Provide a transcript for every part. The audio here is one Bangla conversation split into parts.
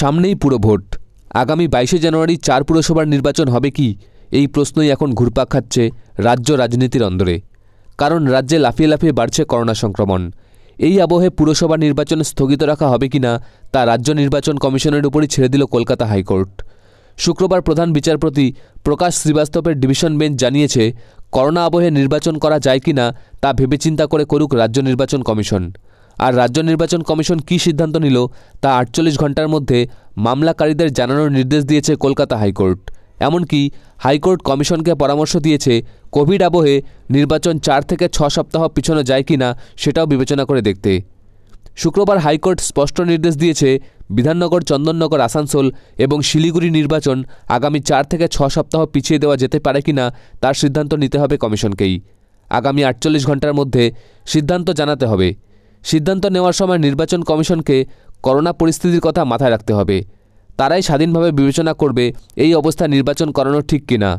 সামনেই পুরো ভোট আগামী বাইশে জানুয়ারি চার পুরসভার নির্বাচন হবে কি এই প্রশ্নই এখন ঘুরপাক খাচ্ছে রাজ্য রাজনীতির অন্দরে কারণ রাজ্যে লাফিয়ে লাফিয়ে বাড়ছে করোনা সংক্রমণ এই আবহে পুরসভা নির্বাচন স্থগিত রাখা হবে কি না তা রাজ্য নির্বাচন কমিশনের উপরই ছেড়ে দিল কলকাতা হাইকোর্ট শুক্রবার প্রধান বিচারপতি প্রকাশ শ্রীবাস্তবের ডিভিশন বেঞ্চ জানিয়েছে করোনা আবহে নির্বাচন করা যায় কি না তা ভেবেচিন্তা করে করুক রাজ্য নির্বাচন কমিশন আর রাজ্য নির্বাচন কমিশন কি সিদ্ধান্ত নিল তা আটচল্লিশ ঘন্টার মধ্যে মামলাকারীদের জানানোর নির্দেশ দিয়েছে কলকাতা হাইকোর্ট এমনকি হাইকোর্ট কমিশনকে পরামর্শ দিয়েছে কোভিড আবহে নির্বাচন চার থেকে ছ সপ্তাহ পিছনে যায় কি না সেটাও বিবেচনা করে দেখতে শুক্রবার হাইকোর্ট স্পষ্ট নির্দেশ দিয়েছে বিধাননগর চন্দননগর আসানসোল এবং শিলিগুড়ি নির্বাচন আগামী চার থেকে ছ সপ্তাহ পিছিয়ে দেওয়া যেতে পারে কি না তার সিদ্ধান্ত নিতে হবে কমিশনকেই আগামী আটচল্লিশ ঘন্টার মধ্যে সিদ্ধান্ত জানাতে হবে সিদ্ধান্ত নেওয়ার সময় নির্বাচন কমিশনকে করোনা পরিস্থিতির কথা মাথায় রাখতে হবে তারাই স্বাধীনভাবে বিবেচনা করবে এই অবস্থা নির্বাচন করানো ঠিক কিনা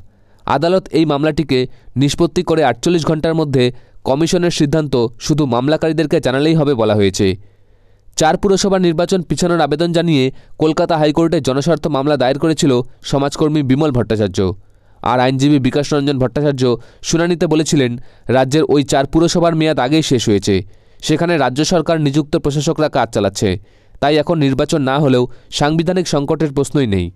আদালত এই মামলাটিকে নিষ্পত্তি করে আটচল্লিশ ঘন্টার মধ্যে কমিশনের সিদ্ধান্ত শুধু মামলাকারীদেরকে জানালেই হবে বলা হয়েছে চার পুরসভা নির্বাচন পিছানোর আবেদন জানিয়ে কলকাতা হাইকোর্টে জনস্বার্থ মামলা দায়ের করেছিল সমাজকর্মী বিমল ভট্টাচার্য আর আইনজীবী বিকাশ রঞ্জন ভট্টাচার্য শুনানিতে বলেছিলেন রাজ্যের ওই চার পুরসভার মেয়াদ আগেই শেষ হয়েছে সেখানে রাজ্য সরকার নিযুক্ত প্রশাসকরা কাজ চালাচ্ছে তাই এখন নির্বাচন না হলেও সাংবিধানিক সংকটের প্রশ্নই নেই